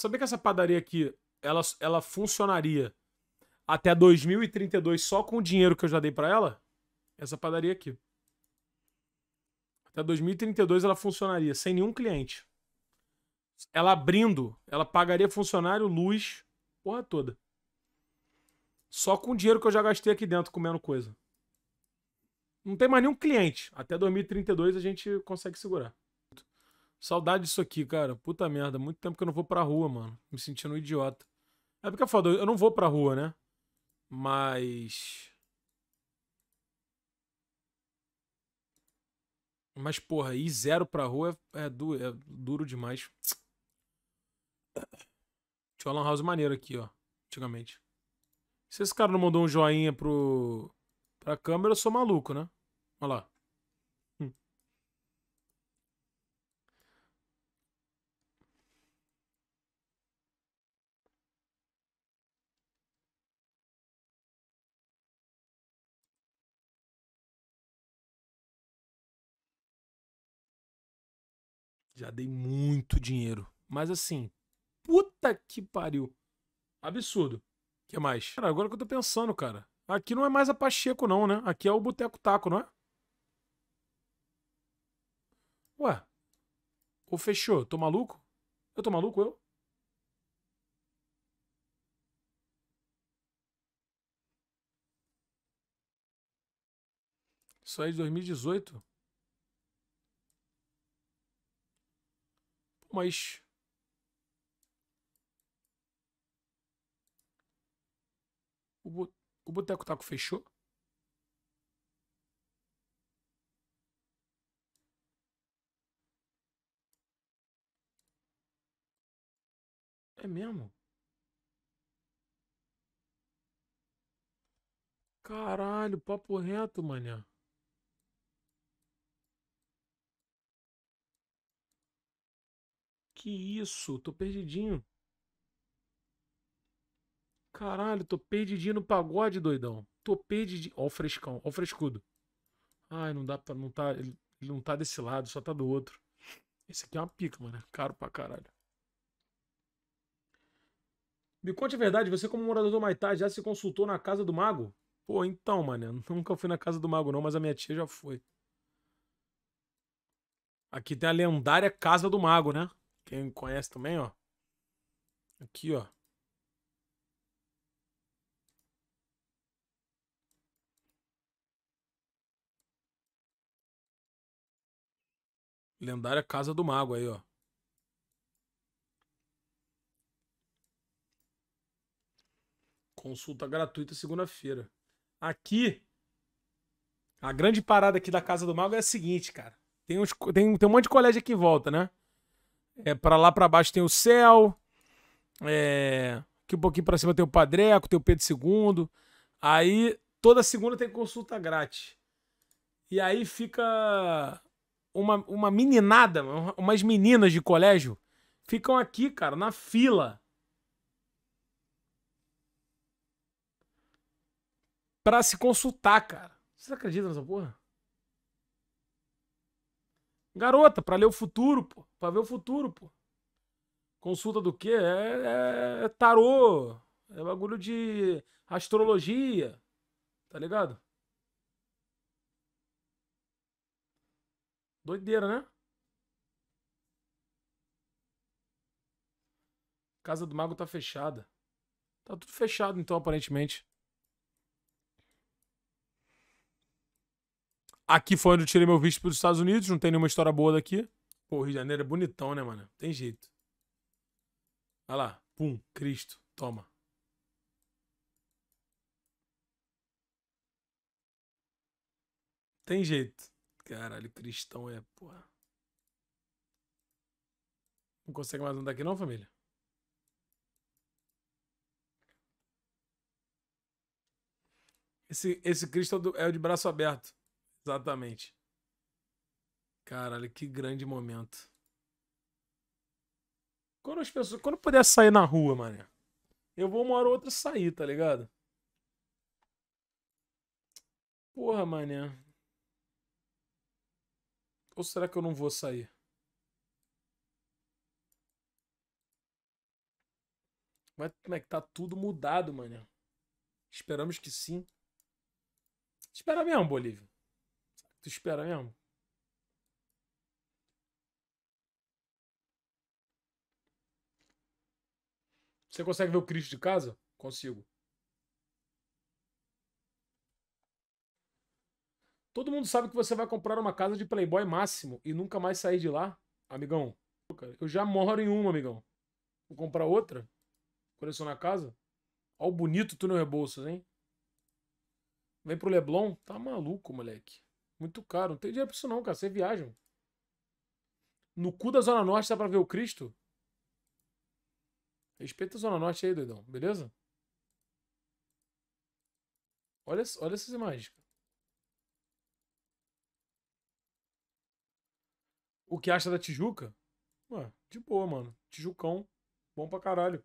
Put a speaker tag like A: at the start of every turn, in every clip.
A: Saber que essa padaria aqui, ela, ela funcionaria até 2032 só com o dinheiro que eu já dei para ela? Essa padaria aqui. Até 2032 ela funcionaria sem nenhum cliente. Ela abrindo, ela pagaria funcionário, luz, porra toda. Só com o dinheiro que eu já gastei aqui dentro comendo coisa. Não tem mais nenhum cliente. Até 2032 a gente consegue segurar. Saudade disso aqui, cara. Puta merda. Muito tempo que eu não vou pra rua, mano. Me sentindo um idiota. É porque é foda, eu não vou pra rua, né? Mas. Mas, porra, ir zero pra rua é, é, du é duro demais. Tinha uma house maneiro aqui, ó. Antigamente. Se esse cara não mandou um joinha pro... pra câmera, eu sou maluco, né? Olha lá. Já dei muito dinheiro. Mas assim, puta que pariu. Absurdo. O que mais? Cara, agora que eu tô pensando, cara. Aqui não é mais a Pacheco, não, né? Aqui é o Boteco Taco, não é? Ué. Ou fechou? Tô maluco? Eu tô maluco, eu? Isso aí de 2018? Mas. O, bo... o Boteco Taco fechou? É mesmo? Caralho, papo reto, mané. Que isso? Tô perdidinho. Caralho, tô perdidinho no pagode, doidão. Tô perdidinho. Ó o frescão, ó o frescudo. Ai, não dá pra. Não tá, ele não tá desse lado, só tá do outro. Esse aqui é uma pica, mano. É caro pra caralho. Me conte a verdade, você como morador do Maitá já se consultou na casa do mago? Pô, então, mano, nunca fui na casa do mago não, mas a minha tia já foi. Aqui tem a lendária casa do mago, né? Quem conhece também, ó. Aqui, ó. Lendária Casa do Mago aí, ó. Consulta gratuita segunda-feira. Aqui, a grande parada aqui da Casa do Mago é a seguinte, cara. Tem, uns, tem, tem um monte de colégio aqui em volta, né? É, para lá para baixo tem o Céu. É, aqui um pouquinho para cima tem o Padreco, tem o Pedro II. Aí toda segunda tem consulta grátis. E aí fica uma, uma meninada, umas meninas de colégio ficam aqui, cara, na fila. Pra se consultar, cara. Vocês acreditam nessa porra? Garota, para ler o futuro, pô. Pra ver o futuro, pô. Consulta do quê? É, é, é, tarô. É bagulho de astrologia. Tá ligado? Doideira, né? Casa do Mago tá fechada. Tá tudo fechado, então, aparentemente. Aqui foi onde eu tirei meu visto para os Estados Unidos. Não tem nenhuma história boa daqui. Pô, o Rio de Janeiro é bonitão, né, mano? Tem jeito. Olha lá. Pum, Cristo. Toma. Tem jeito. Caralho, cristão é, porra. Não consegue mais andar aqui não, família? Esse, esse Cristo é o é de braço aberto. Exatamente. Caralho, que grande momento. Quando as pessoas. Quando eu puder sair na rua, mané. eu vou uma hora ou outra sair, tá ligado? Porra, mané. Ou será que eu não vou sair? Mas como é que tá tudo mudado, mané? Esperamos que sim. Espera mesmo, Bolívia. Tu espera mesmo? Você consegue ver o Cristo de casa? Consigo. Todo mundo sabe que você vai comprar uma casa de playboy máximo e nunca mais sair de lá, amigão. Eu já moro em uma, amigão. Vou comprar outra? Colecionar casa? Olha o bonito túnel rebolso, hein? Vem pro Leblon? Tá maluco, moleque. Muito caro. Não tem dinheiro pra isso não, cara. Você viaja. No cu da Zona Norte dá pra ver o Cristo? Respeita a Zona Norte aí, doidão. Beleza? Olha, olha essas imagens, O que acha da Tijuca? Ué, de boa, mano. Tijucão. Bom pra caralho.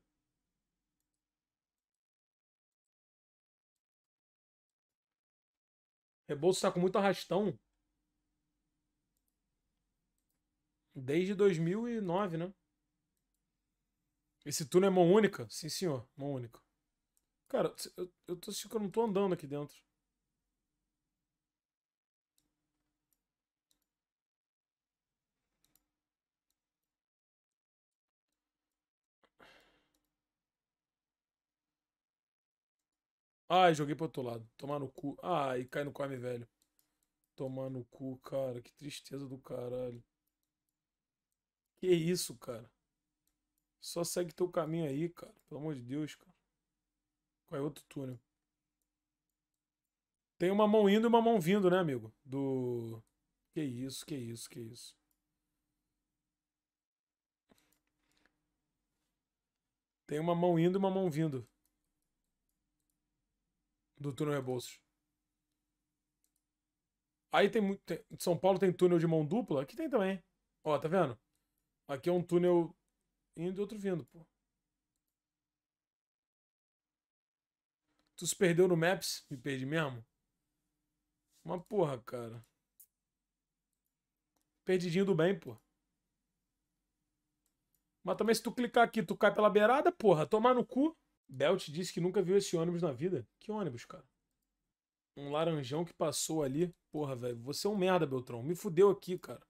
A: Rebouças está com muito arrastão. Desde 2009, né? Esse túnel é mão única? Sim, senhor. Mão única. Cara, eu, eu tô sentindo que eu não tô andando aqui dentro. Ai, joguei pro outro lado. Tomar no cu. Ai, cai no come, velho. Tomar no cu, cara. Que tristeza do caralho. Que isso, cara. Só segue teu caminho aí, cara. Pelo amor de Deus, cara. Qual é outro túnel? Tem uma mão indo e uma mão vindo, né, amigo? Do. Que isso, que isso, que isso. Tem uma mão indo e uma mão vindo do túnel Rebouças. Aí tem muito. São Paulo tem túnel de mão dupla. Aqui tem também. Ó, tá vendo? Aqui é um túnel indo e outro vindo, pô. Tu se perdeu no Maps? Me perdi mesmo? Uma porra, cara. Perdidinho do bem, pô. Mas também se tu clicar aqui, tu cai pela beirada, porra. Tomar no cu. Belt disse que nunca viu esse ônibus na vida. Que ônibus, cara? Um laranjão que passou ali. Porra, velho, você é um merda, Beltrão. Me fudeu aqui, cara.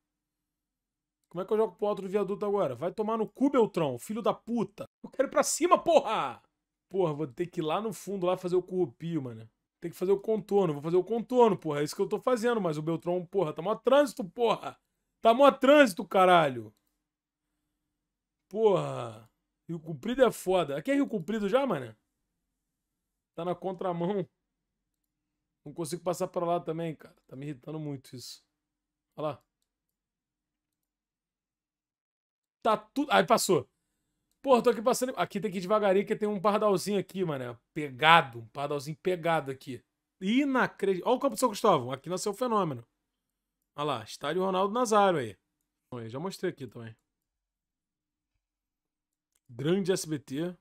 A: Como é que eu jogo pro alto do viaduto agora? Vai tomar no cu, Beltrão, filho da puta. Eu quero ir pra cima, porra! Porra, vou ter que ir lá no fundo, lá fazer o currupio, mano. Tem que fazer o contorno. Vou fazer o contorno, porra. É isso que eu tô fazendo, mas o Beltrão, porra, tá mó trânsito, porra. Tá mó trânsito, caralho. Porra. Rio Comprido é foda. Aqui é Rio Comprido já, mano? Tá na contramão. Não consigo passar pra lá também, cara. Tá me irritando muito isso. Olha lá. Tá tudo... Aí passou. Porra, tô aqui passando... Aqui tem que ir devagarinho, que tem um pardalzinho aqui, mano. Pegado. Um pardalzinho pegado aqui. Inacreditável. Olha o campo do São Cristóvão. Aqui nasceu o fenômeno. Olha lá. Estádio Ronaldo Nazário aí. Já mostrei aqui também. Grande SBT.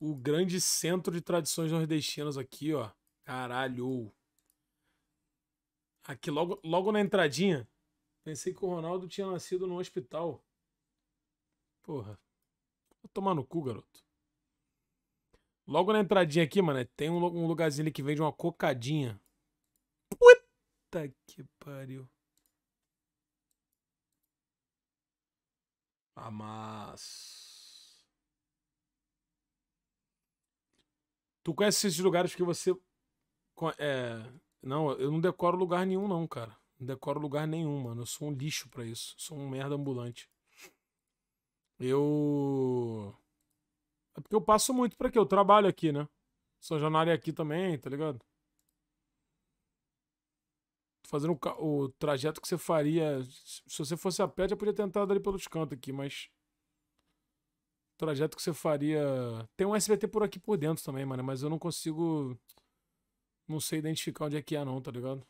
A: O grande centro de tradições nordestinas aqui, ó. Caralho. Aqui logo, logo na entradinha. Pensei que o Ronaldo tinha nascido no hospital. Porra. Vou tomar no cu, garoto. Logo na entradinha aqui, mano, tem um lugarzinho ali que vende uma cocadinha. Puta que pariu. Amasso. Tu conhece esses lugares que você. É... Não, eu não decoro lugar nenhum, não, cara. Não decoro lugar nenhum, mano. Eu sou um lixo para isso. Sou um merda ambulante. Eu. É porque eu passo muito pra quê? Eu trabalho aqui, né? Sou jornalista aqui também, tá ligado? Fazendo o trajeto que você faria. Se você fosse a pé, já podia tentar ali pelos cantos aqui, mas trajeto que você faria. Tem um SBT por aqui por dentro também, mano, mas eu não consigo. Não sei identificar onde é que é, não, tá ligado?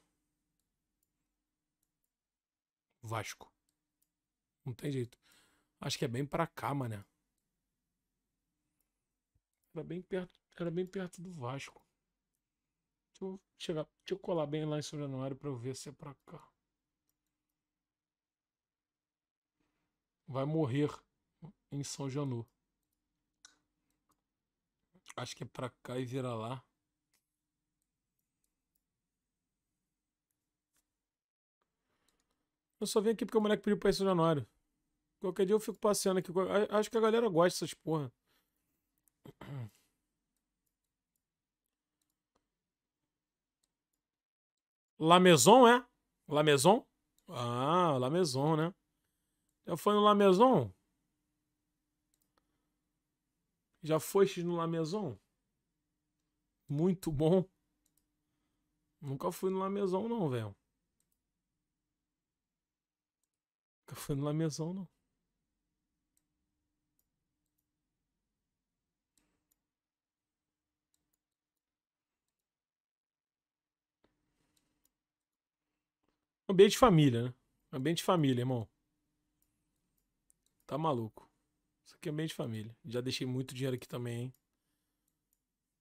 A: Vasco. Não tem jeito. Acho que é bem pra cá, mané. Era bem perto, era bem perto do Vasco. Deixa eu, chegar, deixa eu colar bem lá em São Januário pra eu ver se é pra cá. Vai morrer em São Janu. Acho que é pra cá e vira lá. Eu só vim aqui porque o moleque pediu pra ir Januário. Qualquer dia eu fico passeando aqui. Acho que a galera gosta dessas porra. La Maison, é? La Maison? Ah, La Maison, né? Já foi no La Maison? Já fostes no La Maison? Muito bom. Nunca fui no La Maison, não, velho. Nunca fui no La Maison, não. Ambiente de família, né? Ambiente de família, irmão. Tá maluco que é bem de família. Já deixei muito dinheiro aqui também, hein?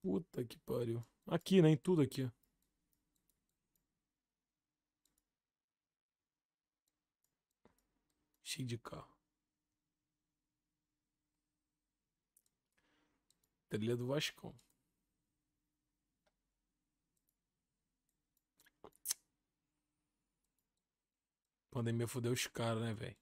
A: Puta que pariu. Aqui, né? Em tudo aqui, ó. Cheio de carro. Trilha do Vascão. Pandemia fudeu os caras, né, velho?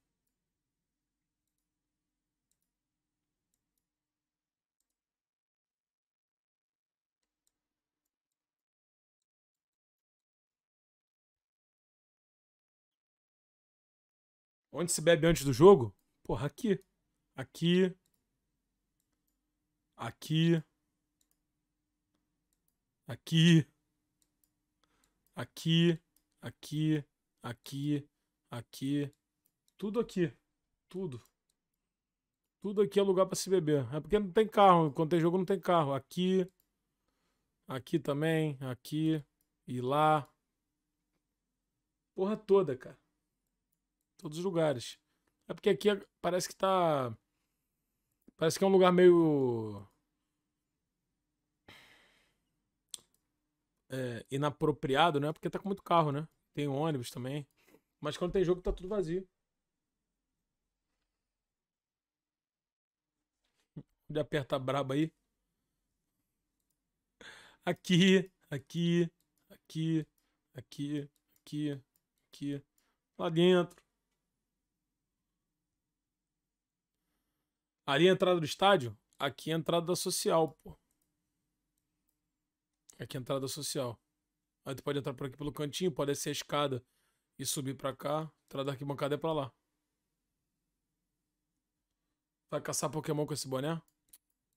A: Onde se bebe antes do jogo? Porra, aqui. Aqui. Aqui. Aqui. Aqui. Aqui. Aqui. Aqui. Tudo aqui. Tudo. Tudo aqui é lugar para se beber. É porque não tem carro. Quando tem jogo, não tem carro. Aqui. Aqui também. Aqui. E lá. Porra toda, cara. Todos os lugares. É porque aqui é, parece que tá. Parece que é um lugar meio. É, inapropriado, né? Porque tá com muito carro, né? Tem ônibus também. Mas quando tem jogo, tá tudo vazio. de apertar braba aí. Aqui, aqui, aqui, aqui, aqui, aqui. Lá dentro. Ali é a entrada do estádio? Aqui é a entrada social, pô. Aqui é a entrada social. Aí tu pode entrar por aqui pelo cantinho, pode descer a escada e subir pra cá. Entrada da arquibancada é pra lá. Vai caçar Pokémon com esse boné?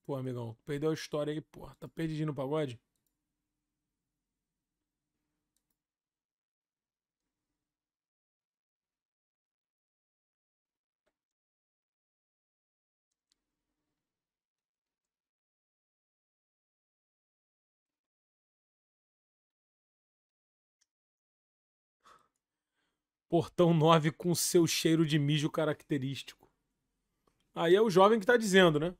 A: Pô, amigão, perdeu a história aí, pô. Tá perdido no pagode? Portão 9 com seu cheiro de mijo característico. Aí é o jovem que tá dizendo, né?